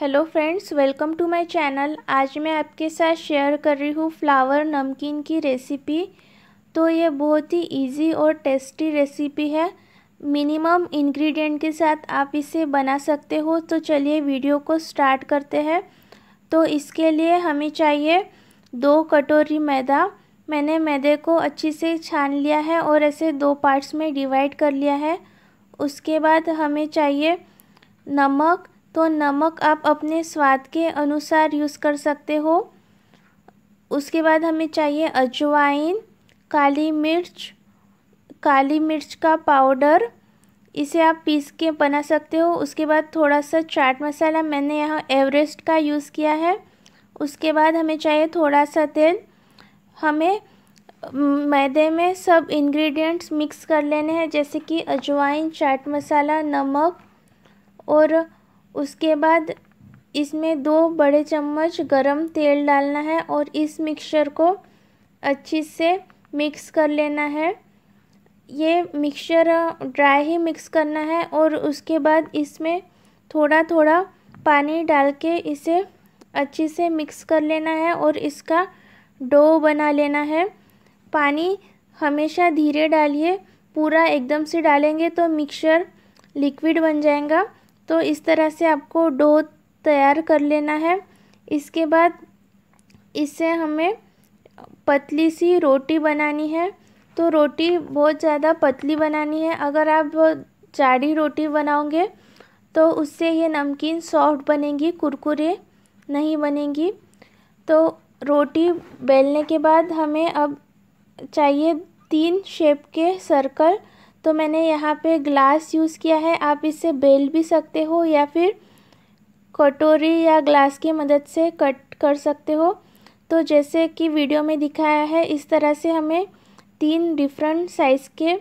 hello friends welcome to my channel आज मैं आपके साथ शेयर कर रही हूँ फ्लावर नमकीन की रेसिपी तो ये बहुत ही इजी और टेस्टी रेसिपी है मिनिमम इंग्रेडिएंट के साथ आप इसे बना सकते हो तो चलिए वीडियो को स्टार्ट करते हैं तो इसके लिए हमें चाहिए दो कटोरी मैदा मैंने मैदे को अच्छी से छान लिया है और ऐसे दो पार्ट्स में डिवाइड कर लिया है उसके बाद हमें चाहिए नमक तो नमक आप अपने स्वाद के अनुसार यूज़ कर सकते हो उसके बाद हमें चाहिए अजवाइन काली मिर्च काली मिर्च का पाउडर इसे आप पीस के बना सकते हो उसके बाद थोड़ा सा चाट मसाला मैंने यहाँ एवरेस्ट का यूज़ किया है उसके बाद हमें चाहिए थोड़ा सा तेल हमें मैदे में सब इंग्रेडिएंट्स मिक्स कर लेने हैं जैसे कि अजवाइन चाट मसाला नमक और उसके बाद इसमें दो बड़े चम्मच गरम तेल डालना है और इस मिक्सचर को अच्छे से मिक्स कर लेना है ये मिक्सचर ड्राई ही मिक्स करना है और उसके बाद इसमें थोड़ा थोड़ा पानी डाल के इसे अच्छे से मिक्स कर लेना है और इसका डो बना लेना है पानी हमेशा धीरे डालिए पूरा एकदम से डालेंगे तो मिक्सचर लिक्विड बन जाएगा तो इस तरह से आपको डो तैयार कर लेना है इसके बाद इससे हमें पतली सी रोटी बनानी है तो रोटी बहुत ज़्यादा पतली बनानी है अगर आप बहुत जाड़ी रोटी बनाओगे तो उससे ये नमकीन सॉफ्ट बनेगी कुरकुरे नहीं बनेगी तो रोटी बेलने के बाद हमें अब चाहिए तीन शेप के सर्कल तो मैंने यहाँ पे ग्लास यूज़ किया है आप इसे बेल भी सकते हो या फिर कटोरी या ग्लास की मदद से कट कर सकते हो तो जैसे कि वीडियो में दिखाया है इस तरह से हमें तीन डिफरेंट साइज़ के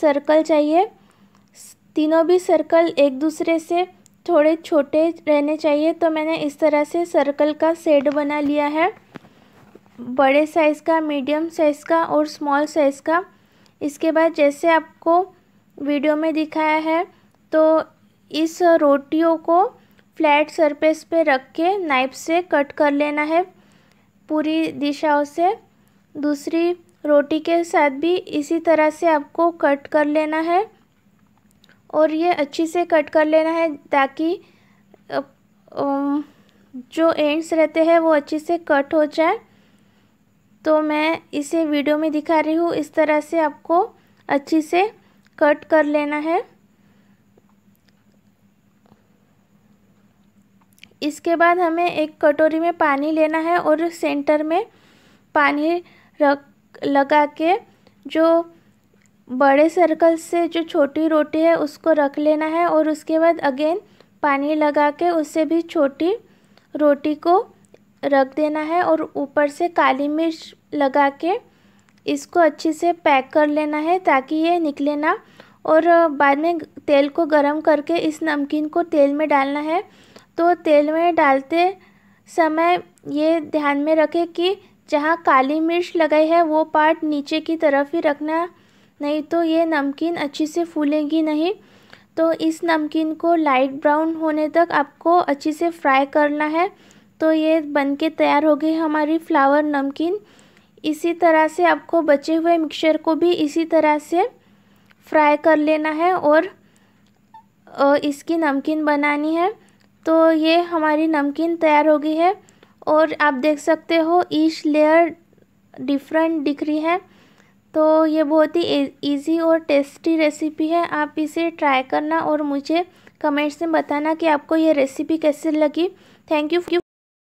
सर्कल चाहिए तीनों भी सर्कल एक दूसरे से थोड़े छोटे रहने चाहिए तो मैंने इस तरह से सर्कल का सेट बना लिया है बड़े साइज़ का मीडियम साइज़ का और स्मॉल साइज़ का इसके बाद जैसे आपको वीडियो में दिखाया है तो इस रोटियों को फ्लैट सरफेस पे रख के नाइफ से कट कर लेना है पूरी दिशाओं से दूसरी रोटी के साथ भी इसी तरह से आपको कट कर लेना है और ये अच्छी से कट कर लेना है ताकि जो एंड्स रहते हैं वो अच्छे से कट हो जाए तो मैं इसे वीडियो में दिखा रही हूँ इस तरह से आपको अच्छी से कट कर लेना है इसके बाद हमें एक कटोरी में पानी लेना है और सेंटर में पानी रख लगा के जो बड़े सर्कल से जो छोटी रोटी है उसको रख लेना है और उसके बाद अगेन पानी लगा के उससे भी छोटी रोटी को रख देना है और ऊपर से काली मिर्च लगा के इसको अच्छे से पैक कर लेना है ताकि ये निकले ना और बाद में तेल को गरम करके इस नमकीन को तेल में डालना है तो तेल में डालते समय ये ध्यान में रखें कि जहाँ काली मिर्च लगाई है वो पार्ट नीचे की तरफ ही रखना नहीं तो ये नमकीन अच्छे से फूलेगी नहीं तो इस नमकीन को लाइट ब्राउन होने तक आपको अच्छे से फ्राई करना है तो ये बनके तैयार हो गई हमारी फ्लावर नमकीन इसी तरह से आपको बचे हुए मिक्सचर को भी इसी तरह से फ्राई कर लेना है और इसकी नमकीन बनानी है तो ये हमारी नमकीन तैयार हो गई है और आप देख सकते हो ईच लेयर डिफरेंट दिख रही है तो ये बहुत ही इजी और टेस्टी रेसिपी है आप इसे ट्राई करना और मुझे कमेंट्स में बताना कि आपको ये रेसिपी कैसे लगी थैंक यू